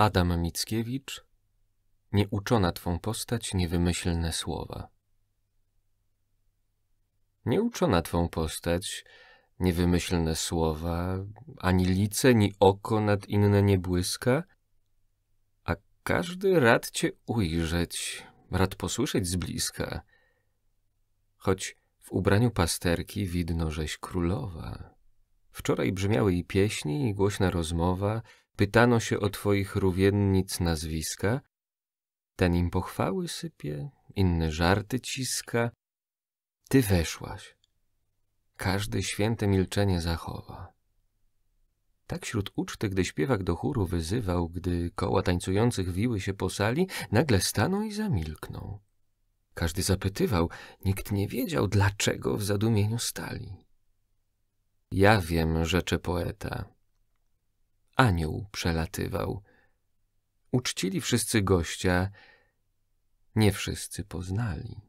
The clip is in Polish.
Adam Mickiewicz, Nieuczona Twą postać, niewymyślne słowa. Nieuczona Twą postać, niewymyślne słowa, ani lice, ni oko nad inne nie błyska, a każdy rad Cię ujrzeć, rad posłyszeć z bliska, choć w ubraniu pasterki widno, żeś królowa. Wczoraj brzmiały i pieśni, i głośna rozmowa, Pytano się o twoich rówiennic nazwiska, ten im pochwały sypie, inny żarty ciska. Ty weszłaś. Każdy święte milczenie zachowa. Tak wśród uczty, gdy śpiewak do chóru wyzywał, gdy koła tańcujących wiły się po sali, nagle stanął i zamilknął. Każdy zapytywał, nikt nie wiedział, dlaczego w zadumieniu stali. Ja wiem, rzecze poeta, anioł przelatywał. Uczcili wszyscy gościa, nie wszyscy poznali.